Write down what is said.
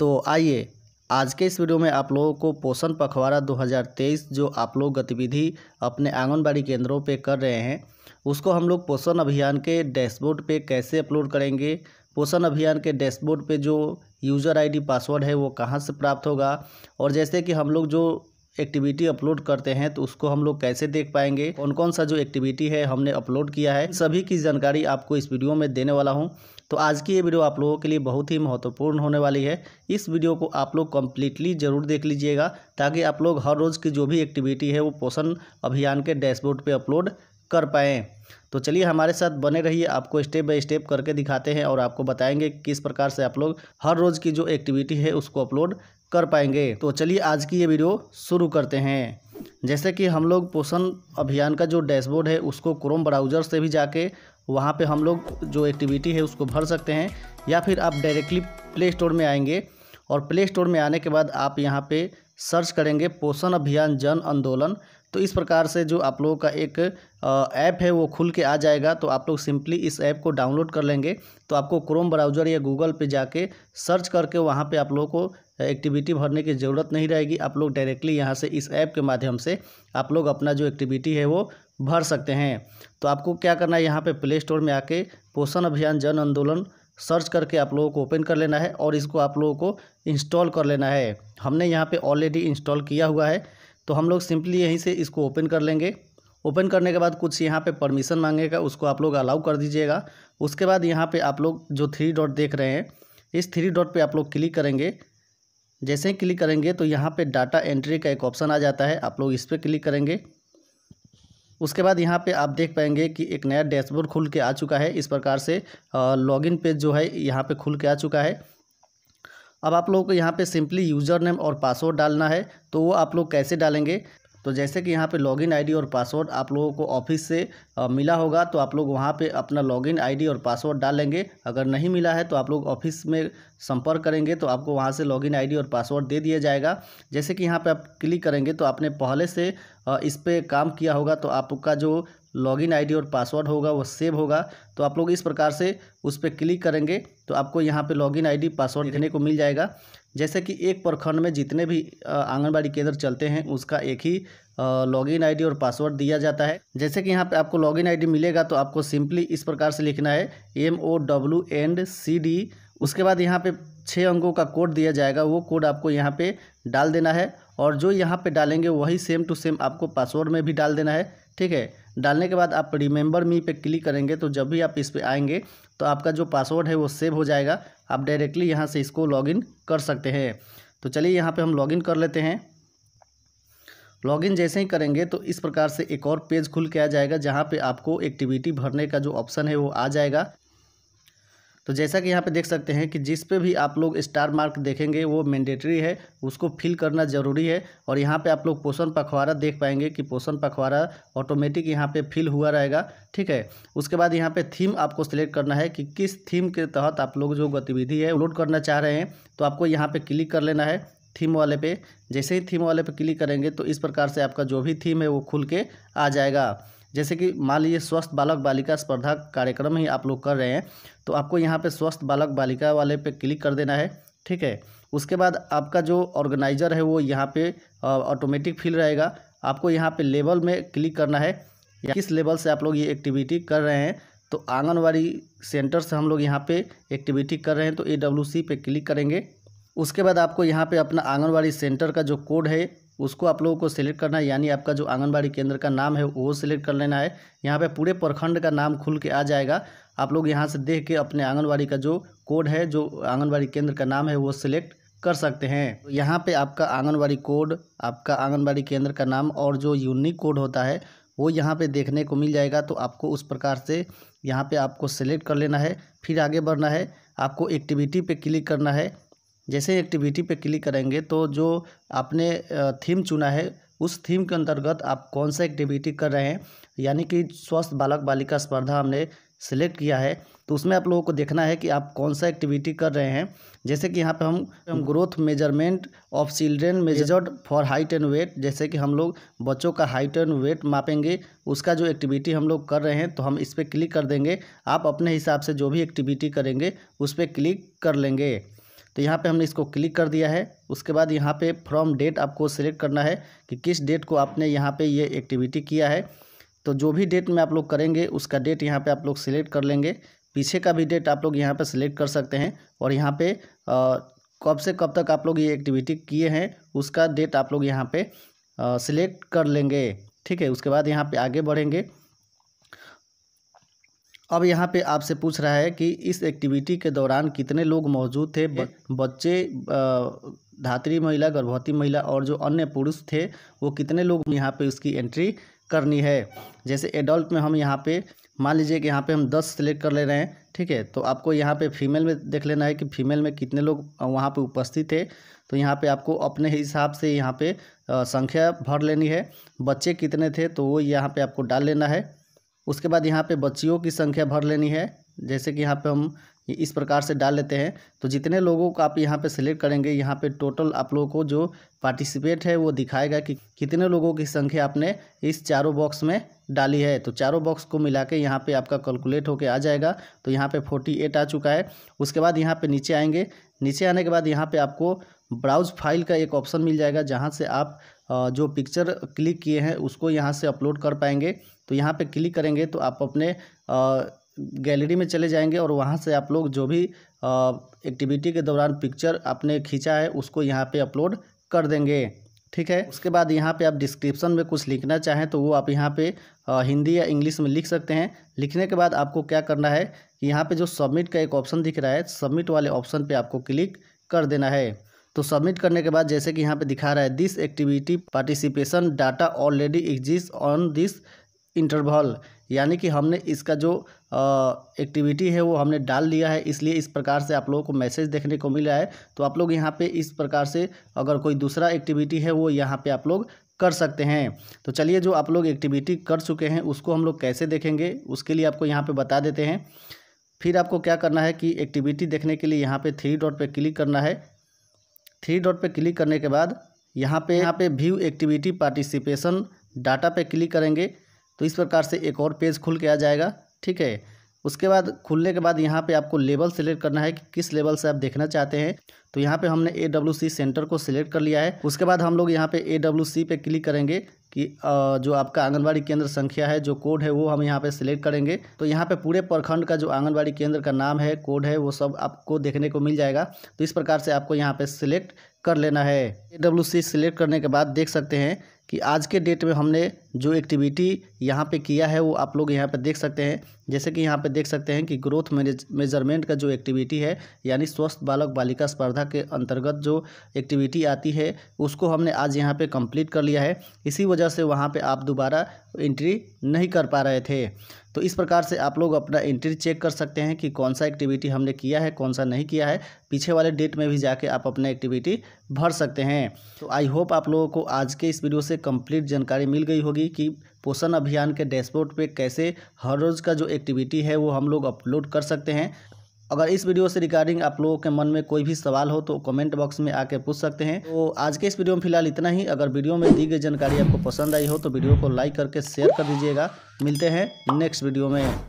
तो आइए आज के इस वीडियो में आप लोगों को पोषण पखवाड़ा 2023 जो आप लोग गतिविधि अपने आंगनबाड़ी केंद्रों पे कर रहे हैं उसको हम लोग पोषण अभियान के डैशबोर्ड पे कैसे अपलोड करेंगे पोषण अभियान के डैशबोर्ड पे जो यूज़र आईडी पासवर्ड है वो कहाँ से प्राप्त होगा और जैसे कि हम लोग जो एक्टिविटी अपलोड करते हैं तो उसको हम लोग कैसे देख पाएंगे कौन कौन सा जो एक्टिविटी है हमने अपलोड किया है सभी की जानकारी आपको इस वीडियो में देने वाला हूँ तो आज की ये वीडियो आप लोगों के लिए बहुत ही महत्वपूर्ण होने वाली है इस वीडियो को आप लोग कम्प्लीटली ज़रूर देख लीजिएगा ताकि आप लोग हर रोज़ की जो भी एक्टिविटी है वो पोषण अभियान के डैशबोर्ड पर अपलोड कर पाएँ तो चलिए हमारे साथ बने रहिए आपको स्टेप बाय स्टेप करके दिखाते हैं और आपको बताएंगे किस प्रकार से आप लोग हर रोज़ की जो एक्टिविटी है उसको अपलोड कर पाएंगे तो चलिए आज की ये वीडियो शुरू करते हैं जैसे कि हम लोग पोषण अभियान का जो डैशबोर्ड है उसको क्रोम ब्राउज़र से भी जाके वहाँ पे हम लोग जो एक्टिविटी है उसको भर सकते हैं या फिर आप डायरेक्टली प्ले स्टोर में आएंगे और प्ले स्टोर में आने के बाद आप यहाँ पे सर्च करेंगे पोषण अभियान जन आंदोलन तो इस प्रकार से जो आप लोगों का एक ऐप है वो खुल के आ जाएगा तो आप लोग सिंपली इस ऐप को डाउनलोड कर लेंगे तो आपको क्रोम ब्राउज़र या गूगल पे जाके सर्च करके वहाँ पे आप लोगों को एक्टिविटी भरने की ज़रूरत नहीं रहेगी आप लोग डायरेक्टली यहाँ से इस ऐप के माध्यम से आप लोग अपना जो एक्टिविटी है वो भर सकते हैं तो आपको क्या करना है यहाँ पर प्ले स्टोर में आके पोषण अभियान जन आंदोलन सर्च करके आप लोगों को ओपन कर लेना है और इसको आप लोगों को इंस्टॉल कर लेना है हमने यहाँ पे ऑलरेडी इंस्टॉल किया हुआ है तो हम लोग सिंपली यहीं से इसको ओपन कर लेंगे ओपन करने के बाद कुछ यहाँ पे परमिशन मांगेगा उसको आप लोग अलाउ कर दीजिएगा उसके बाद यहाँ पे आप लोग जो थ्री डॉट देख रहे हैं इस थ्री डॉट पर आप लोग क्लिक करेंगे जैसे ही क्लिक करेंगे तो यहाँ पर डाटा एंट्री का एक ऑप्शन आ जाता है आप लोग इस पर क्लिक करेंगे उसके बाद यहाँ पे आप देख पाएंगे कि एक नया डैशबोर्ड खुल के आ चुका है इस प्रकार से लॉगिन पेज जो है यहाँ पे खुल के आ चुका है अब आप लोगों को यहाँ पे सिंपली यूज़र नेम और पासवर्ड डालना है तो वो आप लोग कैसे डालेंगे तो जैसे कि यहाँ पे लॉगिन आईडी और पासवर्ड आप लोगों को ऑफिस से मिला होगा तो आप लोग वहाँ पे अपना लॉगिन आईडी और पासवर्ड डालेंगे अगर नहीं मिला है तो आप लोग ऑफिस में संपर्क करेंगे तो आपको वहाँ से लॉगिन आईडी और पासवर्ड दे दिया जाएगा जैसे कि यहाँ पे आप क्लिक करेंगे तो आपने पहले से इस पर काम किया होगा तो आपका जो लॉगिन आईडी और पासवर्ड होगा वो सेव होगा तो आप लोग इस प्रकार से उस पर क्लिक करेंगे तो आपको यहाँ पे लॉगिन आईडी पासवर्ड देखने को मिल जाएगा जैसे कि एक प्रखंड में जितने भी आंगनबाड़ी केंद्र चलते हैं उसका एक ही लॉगिन आईडी और पासवर्ड दिया जाता है जैसे कि यहाँ पे आपको लॉगिन आईडी मिलेगा तो आपको सिंपली इस प्रकार से लिखना है M O W and C D उसके बाद यहाँ पे छः अंकों का कोड दिया जाएगा वो कोड आपको यहाँ पे डाल देना है और जो यहाँ पे डालेंगे वही सेम टू सेम आपको पासवर्ड में भी डाल देना है ठीक है डालने के बाद आप रिमेंबर मी पे क्लिक करेंगे तो जब भी आप इस पर आएंगे तो आपका जो पासवर्ड है वो सेव हो जाएगा आप डायरेक्टली यहाँ से इसको लॉगिन कर सकते हैं तो चलिए यहाँ पे हम लॉगिन कर लेते हैं लॉगिन जैसे ही करेंगे तो इस प्रकार से एक और पेज खुल के आ जाएगा जहाँ पर आपको एक्टिविटी भरने का जो ऑप्शन है वो आ जाएगा तो जैसा कि यहाँ पे देख सकते हैं कि जिस पे भी आप लोग स्टार मार्क देखेंगे वो मैंडेटरी है उसको फिल करना ज़रूरी है और यहाँ पे आप लोग पोषण पखवाड़ा देख पाएंगे कि पोषण पखवाड़ा ऑटोमेटिक यहाँ पे फिल हुआ रहेगा ठीक है उसके बाद यहाँ पे थीम आपको सिलेक्ट करना है कि किस थीम के तहत आप लोग जो गतिविधि है अपलोड करना चाह रहे हैं तो आपको यहाँ पर क्लिक कर लेना है थीम वाले पे जैसे ही थीम वाले पे क्लिक करेंगे तो इस प्रकार से आपका जो भी थीम है वो खुल के आ जाएगा जैसे कि मान लीजिए स्वस्थ बालक बालिका स्पर्धा कार्यक्रम ही आप लोग कर रहे हैं तो आपको यहाँ पे स्वस्थ बालक बालिका वाले पे क्लिक कर देना है ठीक है उसके बाद आपका जो ऑर्गेनाइज़र है वो यहाँ पे ऑटोमेटिक फील रहेगा आपको यहाँ पे लेवल में क्लिक करना है या किस लेवल से आप लोग ये एक्टिविटी कर रहे हैं तो आंगनबाड़ी सेंटर से हम लोग यहाँ पर एक्टिविटी कर रहे हैं तो ए पे क्लिक करेंगे उसके बाद आपको यहाँ पर अपना आंगनबाड़ी सेंटर का जो कोड है उसको आप लोगों को सिलेक्ट करना है यानी आपका जो आंगनबाड़ी केंद्र का नाम है वो सिलेक्ट कर लेना है यहाँ पे पूरे प्रखंड का नाम खुल के आ जाएगा आप लोग यहाँ से देख के अपने आंगनबाड़ी का जो कोड है जो आंगनबाड़ी केंद्र का नाम है वो सिलेक्ट कर सकते हैं यहाँ पे आपका आंगनबाड़ी कोड आपका आंगनबाड़ी केंद्र का नाम और जो यूनिक कोड होता है वो यहाँ पे देखने को मिल जाएगा तो आपको उस प्रकार से यहाँ पे आपको सेलेक्ट कर लेना है फिर आगे बढ़ना है आपको एक्टिविटी पे क्लिक करना है जैसे एक्टिविटी पे क्लिक करेंगे तो जो आपने थीम चुना है उस थीम के अंतर्गत आप कौन सा एक्टिविटी कर रहे हैं यानी कि स्वस्थ बालक बालिका स्पर्धा हमने सेलेक्ट किया है तो उसमें आप लोगों को देखना है कि आप कौन सा एक्टिविटी कर रहे हैं जैसे कि यहाँ पे हम हम growth measurement of children measured for height and weight जैसे कि हम लोग बच्चों का हाइट एंड वेट मापेंगे उसका जो एक्टिविटी हम लोग कर रहे हैं तो हम इस पर क्लिक कर देंगे आप अपने हिसाब से जो भी एक्टिविटी करेंगे उस पर क्लिक कर लेंगे तो यहाँ पे हमने इसको क्लिक कर दिया है उसके बाद यहाँ पे फ्रॉम डेट आपको सेलेक्ट करना है कि किस डेट को आपने यहाँ पे ये एक्टिविटी किया है तो जो भी डेट में आप लोग करेंगे उसका डेट यहाँ पे आप लोग सिलेक्ट कर लेंगे पीछे का भी डेट आप लोग यहाँ पर सिलेक्ट कर सकते हैं और यहाँ पर कब से कब तक आप लोग ये एक्टिविटी किए हैं उसका डेट आप लोग यहाँ पर सिलेक्ट कर लेंगे ठीक है उसके बाद यहाँ पर आगे बढ़ेंगे अब यहाँ पे आपसे पूछ रहा है कि इस एक्टिविटी के दौरान कितने लोग मौजूद थे ब, बच्चे धात्री महिला गर्भवती महिला और जो अन्य पुरुष थे वो कितने लोग यहाँ पे उसकी एंट्री करनी है जैसे एडल्ट में हम यहाँ पे मान लीजिए कि यहाँ पे हम दस सेलेक्ट कर ले रहे हैं ठीक है तो आपको यहाँ पे फीमेल में देख लेना है कि फीमेल में कितने लोग वहाँ पे उपस्थित थे तो यहाँ पे आपको अपने हिसाब से यहाँ पे संख्या भर लेनी है बच्चे कितने थे तो वो यहाँ पे आपको डाल लेना है उसके बाद यहाँ पे बच्चियों की संख्या भर लेनी है जैसे कि यहाँ पे हम इस प्रकार से डाल लेते हैं तो जितने लोगों को आप यहाँ पे सिलेक्ट करेंगे यहाँ पे टोटल आप लोगों को जो पार्टिसिपेट है वो दिखाएगा कि कितने लोगों की संख्या आपने इस चारों बॉक्स में डाली है तो चारों बॉक्स को मिला के यहाँ पर आपका कैलकुलेट होकर आ जाएगा तो यहाँ पर फोर्टी एट आ चुका है उसके बाद यहाँ पर नीचे आएंगे नीचे आने के बाद यहाँ पर आपको ब्राउज फाइल का एक ऑप्शन मिल जाएगा जहाँ से आप जो पिक्चर क्लिक किए हैं उसको यहाँ से अपलोड कर पाएंगे तो यहाँ पे क्लिक करेंगे तो आप अपने गैलरी में चले जाएंगे और वहाँ से आप लोग जो भी एक्टिविटी के दौरान पिक्चर आपने खींचा है उसको यहाँ पे अपलोड कर देंगे ठीक है उसके बाद यहाँ पे आप डिस्क्रिप्शन में कुछ लिखना चाहें तो वो आप यहाँ पे हिंदी या इंग्लिश में लिख सकते हैं लिखने के बाद आपको क्या करना है कि यहाँ पर जो सबमिट का एक ऑप्शन दिख रहा है सबमिट वाले ऑप्शन पर आपको क्लिक कर देना है तो सबमिट करने के बाद जैसे कि यहाँ पे दिखा रहा है this activity participation data already exist on this interval यानी कि हमने इसका जो एक्टिविटी है वो हमने डाल दिया है इसलिए इस प्रकार से आप लोगों को मैसेज देखने को मिला है तो आप लोग यहाँ पे इस प्रकार से अगर कोई दूसरा एक्टिविटी है वो यहाँ पे आप लोग कर सकते हैं तो चलिए जो आप लोग एक्टिविटी कर चुके हैं उसको हम लोग कैसे देखेंगे उसके लिए आपको यहाँ पर बता देते हैं फिर आपको क्या करना है कि एक्टिविटी देखने के लिए यहाँ पर थ्री डॉट पर क्लिक करना है थ्री डॉट पर क्लिक करने के बाद यहाँ पे यहाँ पे व्यू एक्टिविटी पार्टिसिपेशन डाटा पे क्लिक करेंगे तो इस प्रकार से एक और पेज खुल के आ जाएगा ठीक है उसके बाद खुलने के बाद यहाँ पे आपको लेवल सेलेक्ट करना है कि किस लेवल से आप देखना चाहते हैं तो यहाँ पे हमने ए डब्ल्यू सी सेंटर को सिलेक्ट कर लिया है उसके बाद हम लोग यहाँ पे ए डब्ल्यू सी पे क्लिक करेंगे कि जो आपका आंगनबाड़ी केंद्र संख्या है जो कोड है वो हम यहाँ पे सिलेक्ट करेंगे तो यहाँ पे पूरे प्रखंड का जो आंगनबाड़ी केंद्र का नाम है कोड है वो सब आपको देखने को मिल जाएगा तो इस प्रकार से आपको यहाँ पर सिलेक्ट कर लेना है ए डब्ल्यू सी सिलेक्ट करने के बाद देख सकते हैं कि आज के डेट में हमने जो एक्टिविटी यहाँ पे किया है वो आप लोग यहाँ पे देख सकते हैं जैसे कि यहाँ पे देख सकते हैं कि ग्रोथ मेजरमेंट का जो एक्टिविटी है यानी स्वस्थ बालक बालिका स्पर्धा के अंतर्गत जो एक्टिविटी आती है उसको हमने आज यहाँ पे कंप्लीट कर लिया है इसी वजह से वहाँ पे आप दोबारा एंट्री नहीं कर पा रहे थे तो इस प्रकार से आप लोग अपना एंट्री चेक कर सकते हैं कि कौन सा एक्टिविटी हमने किया है कौन सा नहीं किया है पीछे वाले डेट में भी जाके आप अपना एक्टिविटी भर सकते हैं तो आई होप आप लोगों को आज के इस वीडियो से कम्प्लीट जानकारी मिल गई होगी होगी कि पोषण अभियान के डैशबोर्ड पे कैसे हर रोज़ का जो एक्टिविटी है वो हम लोग अपलोड कर सकते हैं अगर इस वीडियो से रिगार्डिंग आप लोगों के मन में कोई भी सवाल हो तो कमेंट बॉक्स में आके पूछ सकते हैं तो आज के इस वीडियो में फिलहाल इतना ही अगर वीडियो में दी गई जानकारी आपको पसंद आई हो तो वीडियो को लाइक करके शेयर कर दीजिएगा मिलते हैं नेक्स्ट वीडियो में